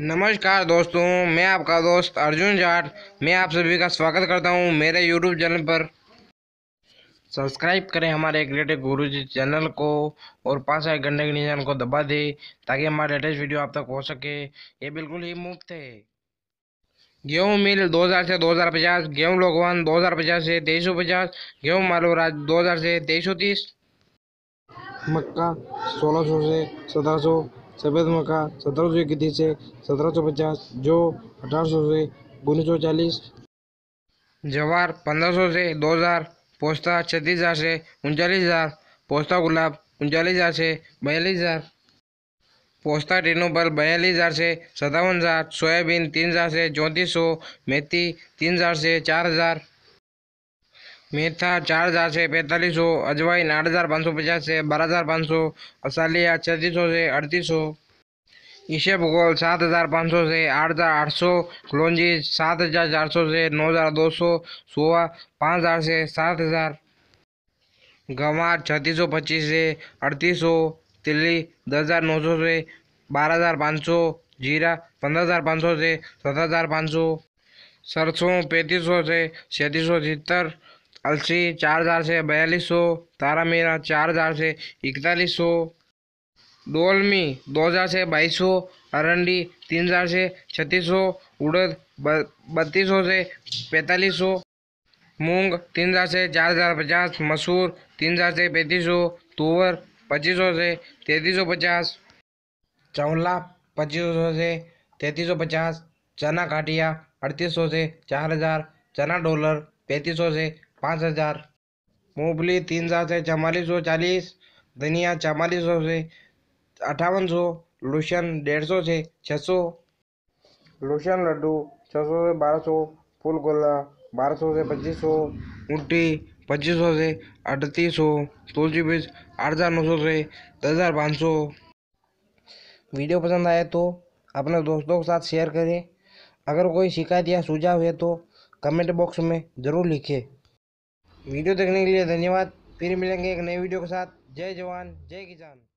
नमस्कार दोस्तों मैं आपका दोस्त अर्जुन जाट मैं आप सभी का स्वागत करता हूं मेरे यूट्यूब चैनल पर सब्सक्राइब करें हमारे एक लेटेस्ट गुरु जी चैनल को और पास आए घंटे के निशान को दबा दें ताकि हमारे लेटेस्ट वीडियो आप तक पहुंच सके ये बिल्कुल ही मुफ्त है गेहूँ मिल 2000 से 2050 गेहूँ लोकवान 2050 से तेईस पचास गेहूँ मालूराज दो से तेईस मक्का सौ से सौ सफ़ेद मक्का सत्रह सौ इकतीस से सत्रह सौ पचास जो अठारह सौ से उन्नीस सौ चालीस जवार पंद्रह सौ से दो हज़ार पोस्ता छत्तीस हज़ार से उनचालीस हज़ार पोस्ता गुलाब उनचालीस हज़ार से बयालीस हज़ार पोस्ता टिनोबल बयालीस हज़ार से सत्तावन हज़ार सोयाबीन तीन हज़ार से चौंतीस सौ मेथी तीन हज़ार से चार हज़ार मेथा चार हज़ार से पैंतालीस सौ अजवाइन आठ हज़ार पाँच सौ पचास से बारह हज़ार पाँच सौ असालिया छत्तीस सौ से अड़तीस सौ ईशे भूगोल सात हज़ार पाँच सौ से आठ हज़ार आठ सौ लोंजी सात हज़ार चार सौ से नौ हज़ार दो सौ सुहा पाँच हज़ार से सात हज़ार गंवार छत्तीस सौ पच्चीस से अड़तीस सौ तिल्ली दस हज़ार नौ सौ से बारह हज़ार पाँच सौ जीरा पंद्रह हज़ार पाँच सौ से सत्रह हज़ार पाँच सौ सरसों पैंतीस सौ से सैंतीस सौ सत्तर अलसी चार हज़ार से बयालीस सौ तारा मीरा चार हज़ार से इकतालीस सौ डोलमी दो हज़ार से बाईस सौ अरंडी तीन हज़ार से छत्तीस सौ उड़द बत्तीस सौ से पैंतालीस सौ मूंग तीन हज़ार से चार हज़ार पचास मसूर तीन हज़ार से पैंतीस सौ तुअर पच्चीस सौ से तैंतीस सौ पचास चावला पच्चीस सौ से तैंतीस सौ पचास चना काटिया अड़तीस सौ से चार हज़ार चना डॉलर पैंतीस सौ से पाँच हज़ार मूंगफली तीन हज़ार से चवालीस सौ चालीस धनिया चवालीस सौ से अट्ठावन सौ लोशन डेढ़ सौ से छः सौ लोशन लड्डू छः सौ से बारह सौ फूल गोला बारह सौ से पच्चीस सौ मुट्ठी पच्चीस सौ से अड़तीस सौ तुलसी बीज आठ हज़ार नौ सौ से दस हज़ार पाँच सौ वीडियो पसंद आए तो अपने दोस्तों के साथ शेयर करें अगर कोई शिकायत या सुझाव है तो कमेंट बॉक्स में ज़रूर लिखें वीडियो देखने के लिए धन्यवाद फिर मिलेंगे एक नए वीडियो के साथ जय जवान जय किसान